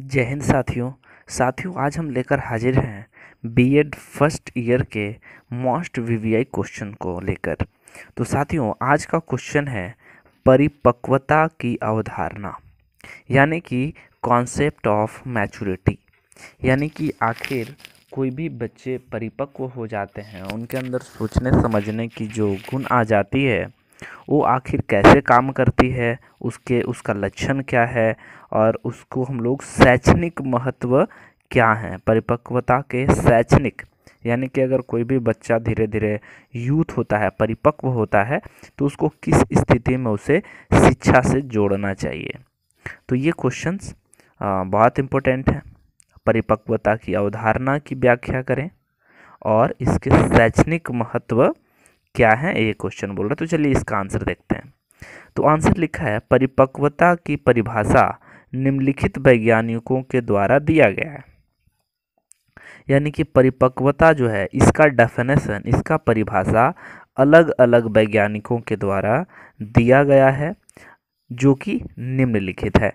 जय हिंद साथियों साथियों आज हम लेकर हाजिर हैं बीएड फर्स्ट ईयर के मोस्ट वीवीआई क्वेश्चन को लेकर तो साथियों आज का क्वेश्चन है परिपक्वता की अवधारणा यानी कि कॉन्सेप्ट ऑफ मैचुरिटी यानी कि आखिर कोई भी बच्चे परिपक्व हो जाते हैं उनके अंदर सोचने समझने की जो गुण आ जाती है वो आखिर कैसे काम करती है उसके उसका लक्षण क्या है और उसको हम लोग शैक्षणिक महत्व क्या है परिपक्वता के शैक्षणिक यानी कि अगर कोई भी बच्चा धीरे धीरे यूथ होता है परिपक्व होता है तो उसको किस स्थिति में उसे शिक्षा से जोड़ना चाहिए तो ये क्वेश्चंस बहुत इम्पोर्टेंट हैं परिपक्वता की अवधारणा की व्याख्या करें और इसके शैक्षणिक महत्व क्या है ये क्वेश्चन बोल रहा है तो चलिए इसका आंसर देखते हैं तो आंसर लिखा है परिपक्वता की परिभाषा निम्नलिखित वैज्ञानिकों के द्वारा दिया गया है यानी कि परिपक्वता जो है इसका डेफिनेशन इसका परिभाषा अलग अलग वैज्ञानिकों के द्वारा दिया गया है जो कि निम्नलिखित है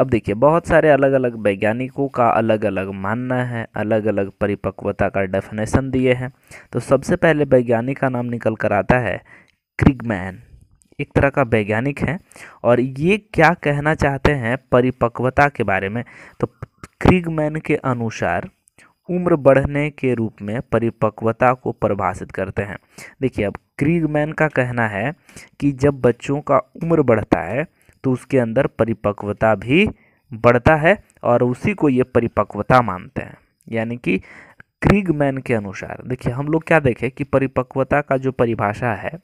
अब देखिए बहुत सारे अलग अलग वैज्ञानिकों का अलग अलग मानना है अलग अलग परिपक्वता का डेफिनेशन दिए हैं तो सबसे पहले वैज्ञानिक का नाम निकल कर आता है क्रिगमैन एक तरह का वैज्ञानिक है और ये क्या कहना चाहते हैं परिपक्वता के बारे में तो क्रिगमैन के अनुसार उम्र बढ़ने के रूप में परिपक्वता को परिभाषित करते हैं देखिए अब क्रीगमैन का कहना है कि जब बच्चों का उम्र बढ़ता है तो उसके अंदर परिपक्वता भी बढ़ता है और उसी को ये परिपक्वता मानते हैं यानी कि क्रीगमैन के अनुसार देखिए हम लोग क्या देखें कि परिपक्वता का जो परिभाषा है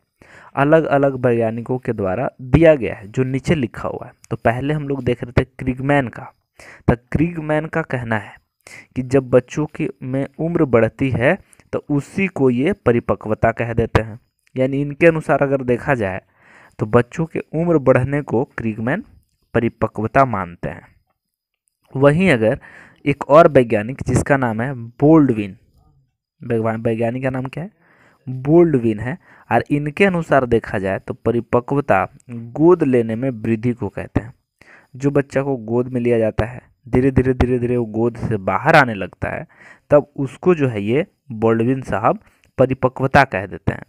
अलग अलग वैज्ञानिकों के द्वारा दिया गया है जो नीचे लिखा हुआ है तो पहले हम लोग देख रहे थे क्रिगमैन का तो क्रिगमैन का कहना है कि जब बच्चों की में उम्र बढ़ती है तो उसी को ये परिपक्वता कह देते हैं यानी इनके अनुसार अगर देखा जाए तो बच्चों के उम्र बढ़ने को क्रिगमैन परिपक्वता मानते हैं वहीं अगर एक और वैज्ञानिक जिसका नाम है बोल्डविन वैज्ञानिक का नाम क्या है बोल्डविन है और इनके अनुसार देखा जाए तो परिपक्वता गोद लेने में वृद्धि को कहते हैं जो बच्चा को गोद में लिया जाता है धीरे धीरे धीरे धीरे वो गोद से बाहर आने लगता है तब उसको जो है ये बोल्डविन साहब परिपक्वता कह देते हैं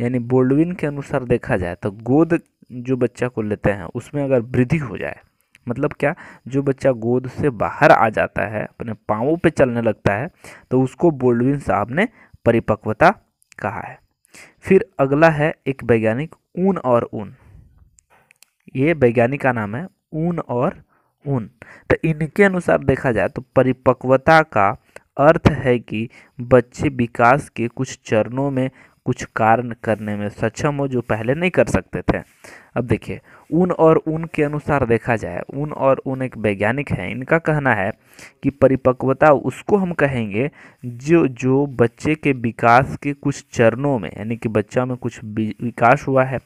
यानी बोल्डविन के अनुसार देखा जाए तो गोद जो बच्चा को लेते हैं उसमें अगर वृद्धि हो जाए मतलब क्या जो बच्चा गोद से बाहर आ जाता है अपने पाँवों पे चलने लगता है तो उसको बोल्डविन साहब ने परिपक्वता कहा है फिर अगला है एक वैज्ञानिक ऊन और ऊन ये वैज्ञानिक का नाम है ऊन और ऊन तो इनके अनुसार देखा जाए तो परिपक्वता का अर्थ है कि बच्चे विकास के कुछ चरणों में कुछ कार्य करने में सक्षम हो जो पहले नहीं कर सकते थे अब देखिए ऊन और ऊन के अनुसार देखा जाए ऊन और ऊन एक वैज्ञानिक है इनका कहना है कि परिपक्वता उसको हम कहेंगे जो जो बच्चे के विकास के कुछ चरणों में यानी कि बच्चा में कुछ विकास हुआ है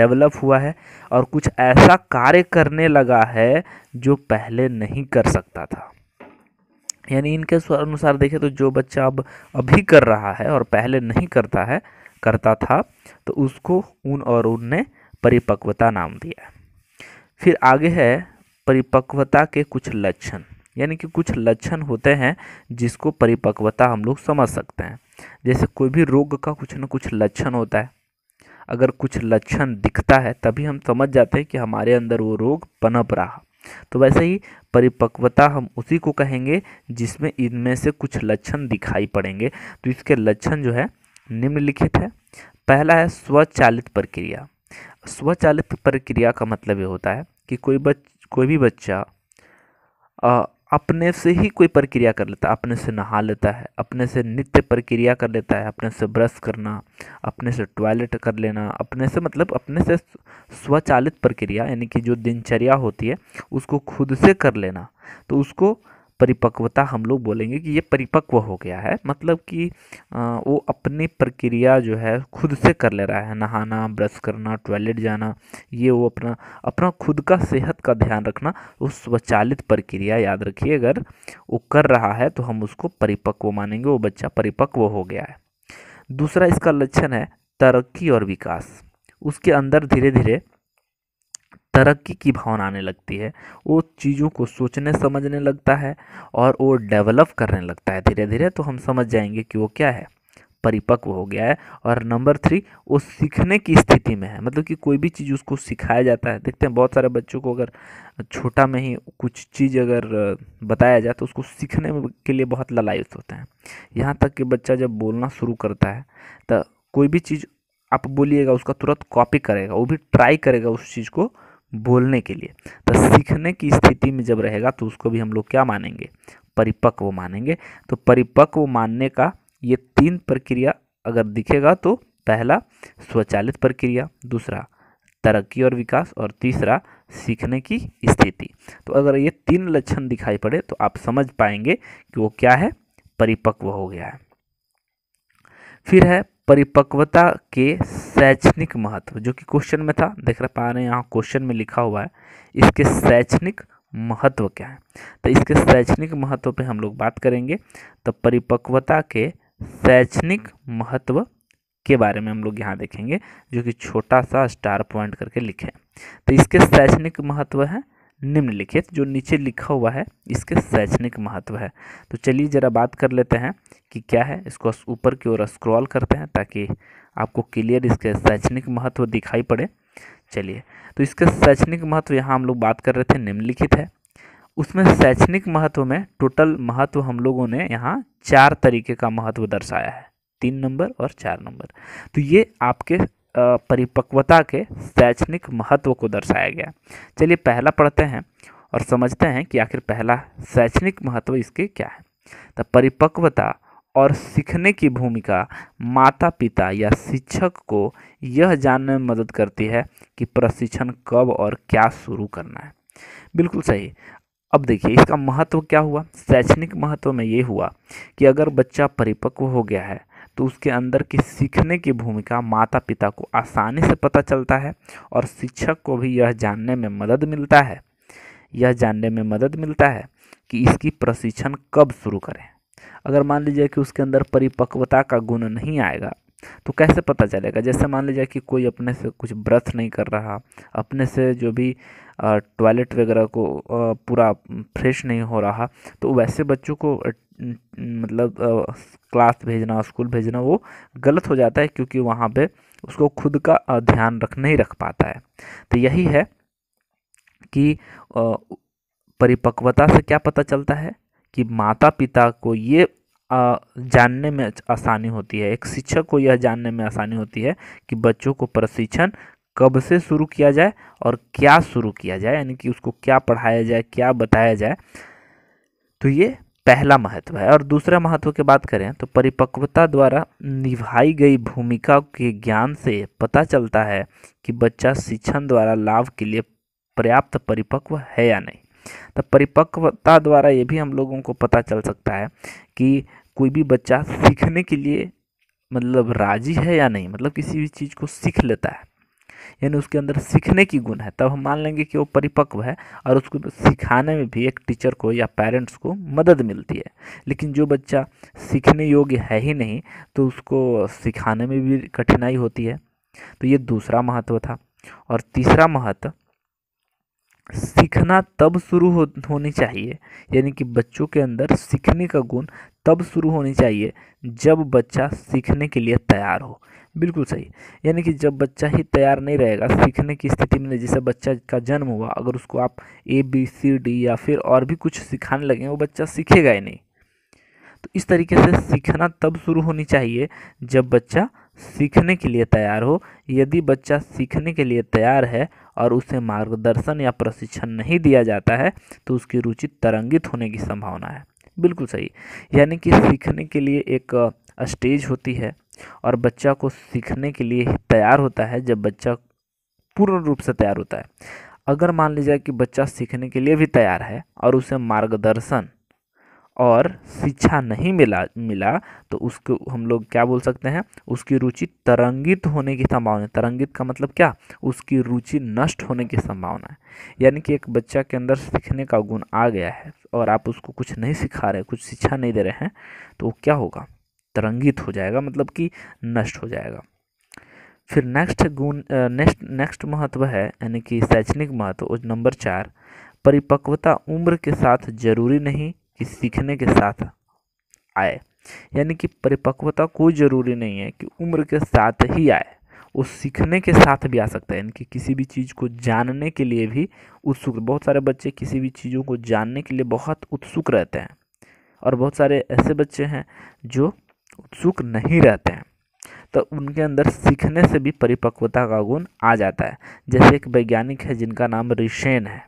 डेवलप हुआ है और कुछ ऐसा कार्य करने लगा है जो पहले नहीं कर सकता था यानी इनके अनुसार देखें तो जो बच्चा अब अभी कर रहा है और पहले नहीं करता है करता था तो उसको ऊन और ऊन ने परिपक्वता नाम दिया फिर आगे है परिपक्वता के कुछ लक्षण यानी कि कुछ लक्षण होते हैं जिसको परिपक्वता हम लोग समझ सकते हैं जैसे कोई भी रोग का कुछ न कुछ लक्षण होता है अगर कुछ लक्षण दिखता है तभी हम समझ जाते हैं कि हमारे अंदर वो रोग पनप रहा तो वैसे ही परिपक्वता हम उसी को कहेंगे जिसमें इनमें से कुछ लक्षण दिखाई पड़ेंगे तो इसके लक्षण जो है निम्नलिखित है पहला है स्वचालित प्रक्रिया स्वचालित प्रक्रिया का मतलब ये होता है कि कोई बच कोई भी बच्चा अपने से ही कोई प्रक्रिया कर लेता है अपने से नहा लेता है अपने से नित्य प्रक्रिया कर लेता है अपने से ब्रश करना अपने से टॉयलेट कर लेना अपने से मतलब अपने से स्वचालित प्रक्रिया यानी कि जो दिनचर्या होती है उसको खुद से कर लेना तो उसको परिपक्वता हम लोग बोलेंगे कि ये परिपक्व हो गया है मतलब कि वो अपनी प्रक्रिया जो है खुद से कर ले रहा है नहाना ब्रश करना टॉयलेट जाना ये वो अपना अपना खुद का सेहत का ध्यान रखना वो स्वचालित प्रक्रिया याद रखिए अगर वो कर रहा है तो हम उसको परिपक्व मानेंगे वो बच्चा परिपक्व हो गया है दूसरा इसका लक्षण है तरक्की और विकास उसके अंदर धीरे धीरे तरक्की की भावना आने लगती है वो चीज़ों को सोचने समझने लगता है और वो डेवलप करने लगता है धीरे धीरे तो हम समझ जाएंगे कि वो क्या है परिपक्व हो गया है और नंबर थ्री वो सीखने की स्थिति में है मतलब कि कोई भी चीज़ उसको सिखाया जाता है देखते हैं बहुत सारे बच्चों को अगर छोटा में ही कुछ चीज़ अगर बताया जाए तो उसको सीखने के लिए बहुत ललायत होते हैं यहाँ तक कि बच्चा जब बोलना शुरू करता है तो कोई भी चीज़ आप बोलिएगा उसका तुरंत कॉपी करेगा वो भी ट्राई करेगा उस चीज़ को बोलने के लिए तो सीखने की स्थिति में जब रहेगा तो उसको भी हम लोग क्या मानेंगे परिपक्व मानेंगे तो परिपक्व मानने का ये तीन प्रक्रिया अगर दिखेगा तो पहला स्वचालित प्रक्रिया दूसरा तरक्की और विकास और तीसरा सीखने की स्थिति तो अगर ये तीन लक्षण दिखाई पड़े तो आप समझ पाएंगे कि वो क्या है परिपक्व हो गया है फिर है परिपक्वता के शैक्षणिक महत्व जो कि क्वेश्चन में था देख रहे पा रहे हैं यहाँ क्वेश्चन में लिखा हुआ है इसके शैक्षणिक महत्व क्या है तो इसके शैक्षणिक महत्व पे हम लोग बात करेंगे तो परिपक्वता के शैक्षणिक महत्व के बारे में हम लोग यहाँ देखेंगे जो कि छोटा सा स्टार पॉइंट करके लिखे तो इसके शैक्षणिक महत्व है निम्नलिखित जो नीचे लिखा हुआ है इसके शैक्षणिक महत्व है तो चलिए ज़रा बात कर लेते हैं कि क्या है इसको ऊपर की ओर स्क्रॉल करते हैं ताकि आपको क्लियर इसके शैक्षणिक महत्व दिखाई पड़े चलिए तो इसके शैक्षणिक महत्व यहाँ हम लोग बात कर रहे थे निम्नलिखित है उसमें शैक्षणिक महत्व में टोटल महत्व हम लोगों ने यहाँ चार तरीके का महत्व दर्शाया है तीन नंबर और चार नंबर तो ये आपके परिपक्वता के शैक्षणिक महत्व को दर्शाया गया चलिए पहला पढ़ते हैं और समझते हैं कि आखिर पहला शैक्षणिक महत्व इसके क्या है तो परिपक्वता और सीखने की भूमिका माता पिता या शिक्षक को यह जानने में मदद करती है कि प्रशिक्षण कब और क्या शुरू करना है बिल्कुल सही अब देखिए इसका महत्व क्या हुआ शैक्षणिक महत्व में ये हुआ कि अगर बच्चा परिपक्व हो गया है तो उसके अंदर की सीखने की भूमिका माता पिता को आसानी से पता चलता है और शिक्षक को भी यह जानने में मदद मिलता है यह जानने में मदद मिलता है कि इसकी प्रशिक्षण कब शुरू करें अगर मान लीजिए कि उसके अंदर परिपक्वता का गुण नहीं आएगा तो कैसे पता चलेगा जैसे मान लीजिए कि कोई अपने से कुछ व्रत नहीं कर रहा अपने से जो भी टॉयलेट वगैरह को पूरा फ्रेश नहीं हो रहा तो वैसे बच्चों को मतलब क्लास भेजना स्कूल भेजना वो गलत हो जाता है क्योंकि वहाँ पे उसको खुद का ध्यान रख नहीं रख पाता है तो यही है कि परिपक्वता से क्या पता चलता है कि माता पिता को ये जानने में आसानी होती है एक शिक्षक को यह जानने में आसानी होती है कि बच्चों को प्रशिक्षण कब से शुरू किया जाए और क्या शुरू किया जाए यानी कि उसको क्या पढ़ाया जाए क्या बताया जाए तो ये पहला महत्व है और दूसरा महत्व की बात करें तो परिपक्वता द्वारा निभाई गई भूमिका के ज्ञान से पता चलता है कि बच्चा शिक्षण द्वारा लाभ के लिए पर्याप्त परिपक्व है या नहीं तो परिपक्वता द्वारा ये भी हम लोगों को पता चल सकता है कि कोई भी बच्चा सीखने के लिए मतलब राजी है या नहीं मतलब किसी भी चीज़ को सीख लेता है यानी उसके अंदर सीखने की गुण है तब हम मान लेंगे कि वो परिपक्व है और उसको सिखाने में भी एक टीचर को या पेरेंट्स को मदद मिलती है लेकिन जो बच्चा सीखने योग्य है ही नहीं तो उसको सिखाने में भी कठिनाई होती है तो ये दूसरा महत्व था और तीसरा महत्व सीखना तब शुरू हो होनी चाहिए यानी कि बच्चों के अंदर सीखने का गुण तब शुरू होनी चाहिए जब बच्चा सीखने के लिए तैयार हो बिल्कुल सही यानी कि जब बच्चा ही तैयार नहीं रहेगा सीखने की स्थिति में जैसे बच्चा का जन्म हुआ अगर उसको आप ए बी सी डी या फिर और भी कुछ सिखाने लगे वो बच्चा सीखेगा ही नहीं तो इस तरीके से सीखना तब शुरू होनी चाहिए जब बच्चा सीखने के लिए तैयार हो यदि बच्चा सीखने के लिए तैयार है और उसे मार्गदर्शन या प्रशिक्षण नहीं दिया जाता है तो उसकी रुचि तरंगित होने की संभावना है बिल्कुल सही यानी कि सीखने के लिए एक स्टेज होती है और बच्चा को सीखने के लिए तैयार होता है जब बच्चा पूर्ण रूप से तैयार होता है अगर मान लीजिए कि बच्चा सीखने के लिए भी तैयार है और उसे मार्गदर्शन और शिक्षा नहीं मिला मिला तो उसको हम लोग क्या बोल सकते हैं उसकी रुचि तरंगित होने की संभावना तरंगित का मतलब क्या उसकी रुचि नष्ट होने की संभावना है यानी कि एक बच्चा के अंदर सीखने का गुण आ गया है और आप उसको कुछ नहीं सिखा रहे कुछ शिक्षा नहीं दे रहे हैं तो वो क्या होगा तरंगित हो जाएगा मतलब कि नष्ट हो जाएगा फिर नेक्स्ट गुण नेक्स्ट नेक्स्ट महत्व है यानी कि शैक्षणिक महत्व नंबर चार परिपक्वता उम्र के साथ जरूरी नहीं कि सीखने के साथ आए यानी कि परिपक्वता कोई ज़रूरी नहीं है कि उम्र के साथ ही आए वो सीखने के साथ भी आ सकता है यानी कि किसी भी चीज़ को जानने के लिए भी उत्सुक बहुत सारे बच्चे किसी भी चीज़ों को जानने के लिए बहुत उत्सुक रहते हैं और बहुत सारे ऐसे बच्चे हैं जो उत्सुक नहीं रहते हैं तो उनके अंदर सीखने से भी परिपक्वता का गुण आ जाता है जैसे एक वैज्ञानिक है जिनका नाम रिशेन है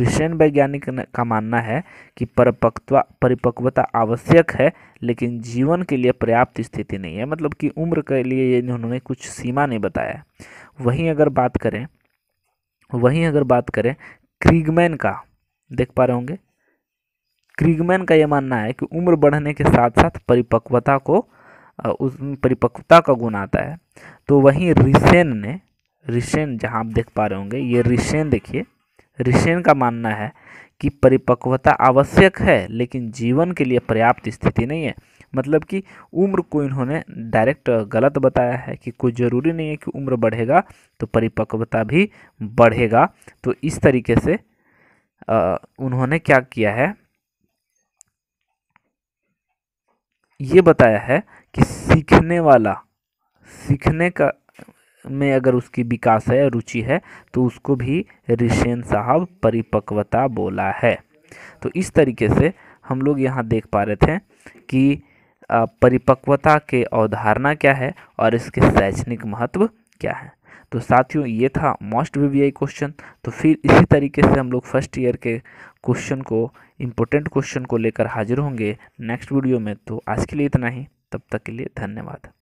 रिसेंट वैज्ञानिक का मानना है कि परिपक्वता परिपक्वता आवश्यक है लेकिन जीवन के लिए पर्याप्त स्थिति नहीं है मतलब कि उम्र के लिए ये उन्होंने कुछ सीमा नहीं बताया वहीं अगर बात करें वहीं अगर बात करें क्रीगमैन का देख पा रहे होंगे क्रीगमैन का ये मानना है कि उम्र बढ़ने के साथ साथ परिपक्वता को उस परिपक्वता का गुण आता है तो वहीं रिसेन ने रिसेन जहाँ आप देख पा रहे होंगे ये रिसेन देखिए रिसेन का मानना है कि परिपक्वता आवश्यक है लेकिन जीवन के लिए पर्याप्त स्थिति नहीं है मतलब कि उम्र को इन्होंने डायरेक्ट गलत बताया है कि कोई ज़रूरी नहीं है कि उम्र बढ़ेगा तो परिपक्वता भी बढ़ेगा तो इस तरीके से आ, उन्होंने क्या किया है ये बताया है कि सीखने वाला सीखने का में अगर उसकी विकास है रुचि है तो उसको भी रिशेन साहब परिपक्वता बोला है तो इस तरीके से हम लोग यहाँ देख पा रहे थे कि परिपक्वता के अवधारणा क्या है और इसके शैक्षणिक महत्व क्या है तो साथियों ये था मोस्ट वी क्वेश्चन तो फिर इसी तरीके से हम लोग फर्स्ट ईयर के क्वेश्चन को इम्पोर्टेंट क्वेश्चन को लेकर हाजिर होंगे नेक्स्ट वीडियो में तो आज के लिए इतना ही तब तक के लिए धन्यवाद